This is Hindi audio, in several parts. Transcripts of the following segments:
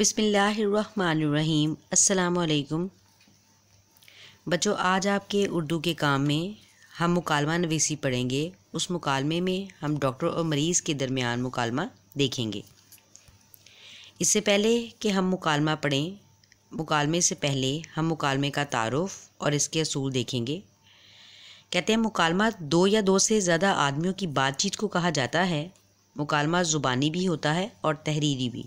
बिसमीम् अल्लाम बच्चों आज आपके उर्दू के काम में हम मुकालमा नवीसी पढ़ेंगे उस मुकालमे में हम डॉक्टर और मरीज़ के दरमियान मुकालमा देखेंगे इससे पहले कि हम मुकालमा पढ़ें मुकालमे से पहले हम मुकालमे का तारफ़ और इसके असूल देखेंगे कहते हैं मुकालमा दो या दो से ज़्यादा आदमियों की बातचीत को कहा जाता है मुकालमा ज़ुबानी भी होता है और तहरीरी भी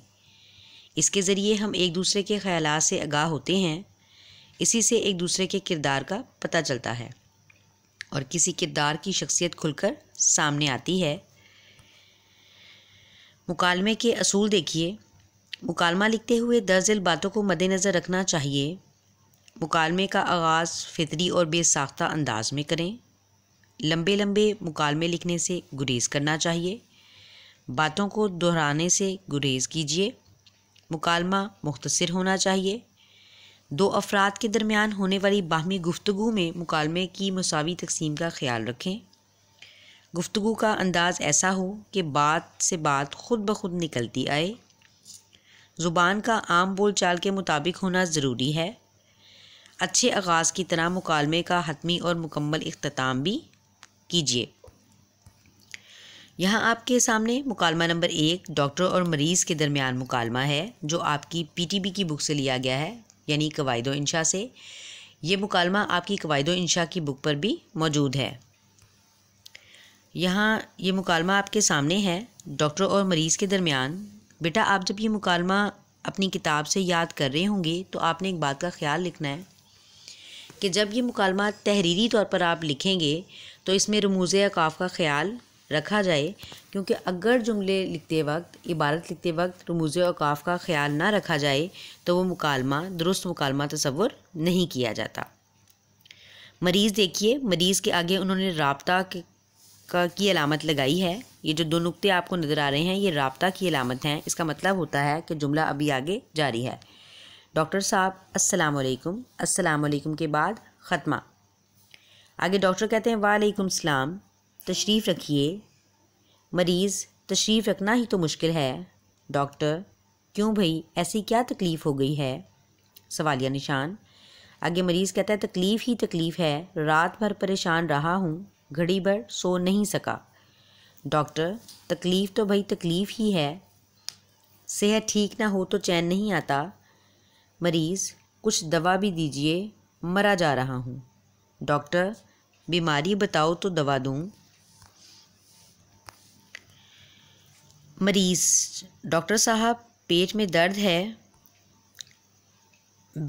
इसके ज़रिए हम एक दूसरे के ख्याल से आगाह होते हैं इसी से एक दूसरे के किरदार का पता चलता है और किसी किरदार की शख्सियत खुलकर सामने आती है मुकालमे के असूल देखिए मुकालमा लिखते हुए दर्जल बातों को मद्नज़र रखना चाहिए मुकालमे का आगाज़ फितरी और बेसाख्ता अंदाज में करें लंबे लंबे मुकालमे लिखने से गुरेज करना चाहिए बातों को दोहराने से गुरेज कीजिए मुकालमा मुख्तर होना चाहिए दो अफराद के दरमियान होने वाली बाहमी गुफ्तु में मुकालमे की मसावी तकसीम का ख्याल रखें गुफ्तु का अंदाज़ ऐसा हो कि बात से बात खुद ब खुद निकलती आए ज़ुबान का आम बोल चाल के मुताबिक होना ज़रूरी है अच्छे आगाज़ की तरह मुकालमे का हतमी और मुकम्मल अख्ताम भी कीजिए यहाँ आपके सामने मुकालमा नंबर एक डॉक्टर और मरीज़ के दरमियान मुकालमा है जो आपकी पीटीबी की बुक से लिया गया है यानी कवायद इंशा से ये मुकालमा आपकी कवायद इंशा की बुक पर भी मौजूद है यहाँ ये मुकालमा आपके सामने है डॉक्टर और मरीज़ के दरमियान बेटा आप जब ये मुकालमा अपनी किताब से याद कर रहे होंगे तो आपने एक बात का ख्याल लिखना है कि जब ये मुकालमा तहरीरी तौर पर आप लिखेंगे तो इसमें रमूज अकाफ का ख्याल रखा जाए क्योंकि अगर जुमले लिखते वक्त इबारत लिखते वक्त रमूज अवकाफ़ का ख्याल ना रखा जाए तो वो मुकालमा दुरुस्त मुकालमा तस्वुर नहीं किया जाता मरीज़ देखिए मरीज़ के आगे उन्होंने रबता का की अलामत लगाई है ये जो दो नुक्ते आपको नज़र आ रहे हैं ये रबता की अलामत हैं इसका मतलब होता है कि जुमला अभी आगे जारी है डॉक्टर साहब अस्सलाम वालेकुम अस्सलाम वालेकुम के बाद ख़त्मा आगे डॉक्टर कहते हैं वालेकुम सलाम तशरीफ़ रखिए मरीज़ तशरीफ़ रखना ही तो मुश्किल है डॉक्टर क्यों भाई ऐसी क्या तकलीफ़ हो गई है सवालिया निशान आगे मरीज़ कहता है तकलीफ़ ही तकलीफ़ है रात भर परेशान रहा हूँ घड़ी भर सो नहीं सका डॉक्टर तकलीफ़ तो भाई तकलीफ़ ही है सेहत ठीक ना हो तो चैन नहीं आता मरीज़ कुछ दवा भी दीजिए मरा जा रहा हूँ डॉक्टर बीमारी बताओ तो दवा दूँ मरीज़ डॉक्टर साहब पेट में दर्द है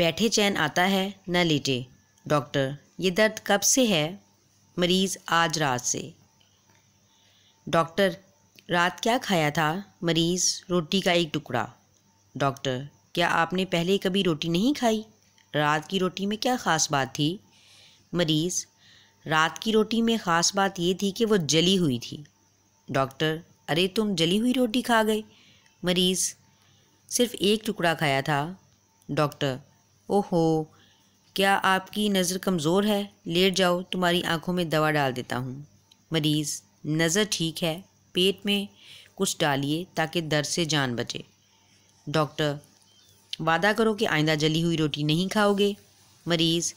बैठे चैन आता है न लेटे डॉक्टर ये दर्द कब से है मरीज़ आज रात से डॉक्टर रात क्या खाया था मरीज़ रोटी का एक टुकड़ा डॉक्टर क्या आपने पहले कभी रोटी नहीं खाई रात की रोटी में क्या ख़ास बात थी मरीज़ रात की रोटी में ख़ास बात ये थी कि वो जली हुई थी डॉक्टर अरे तुम जली हुई रोटी खा गए मरीज़ सिर्फ एक टुकड़ा खाया था डॉक्टर ओहो क्या आपकी नज़र कमज़ोर है लेट जाओ तुम्हारी आंखों में दवा डाल देता हूँ मरीज़ नज़र ठीक है पेट में कुछ डालिए ताकि दर्द से जान बचे डॉक्टर वादा करो कि आइंदा जली हुई रोटी नहीं खाओगे मरीज़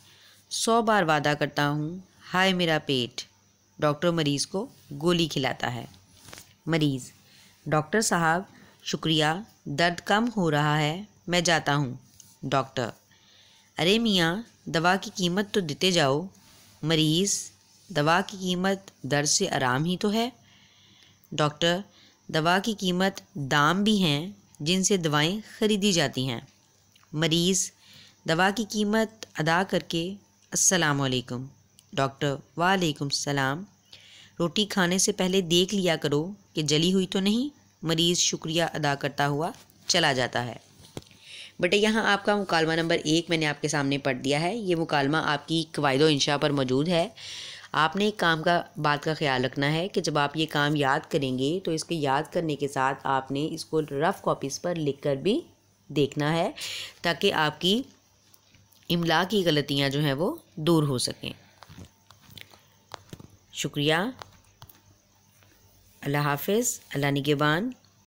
सौ बार वादा करता हूँ हाय मेरा पेट डॉक्टर मरीज़ को गोली खिलाता है मरीज़ डॉक्टर साहब शुक्रिया दर्द कम हो रहा है मैं जाता हूँ डॉक्टर अरे मियाँ दवा की कीमत तो देते जाओ मरीज़ दवा की कीमत दर्द से आराम ही तो है डॉक्टर दवा की कीमत दाम भी हैं जिनसे दवाएं ख़रीदी जाती हैं मरीज़ दवा की कीमत अदा करके अस्सलाम वालेकुम डॉक्टर वालेकुम सलाम रोटी खाने से पहले देख लिया करो कि जली हुई तो नहीं मरीज़ शुक्रिया अदा करता हुआ चला जाता है बेटे यहाँ आपका मुकालमा नंबर एक मैंने आपके सामने पढ़ दिया है ये मुकालमा आपकी कवायद इंशा पर मौजूद है आपने एक काम का बात का ख्याल रखना है कि जब आप ये काम याद करेंगे तो इसके याद करने के साथ आपने इसको रफ़ कॉपीज़ पर लिख कर भी देखना है ताकि आपकी इमला की गलतियाँ जो हैं वो दूर हो सकें शुक्रिया अल्लाह हाफिज़ अल्लाह निगेबान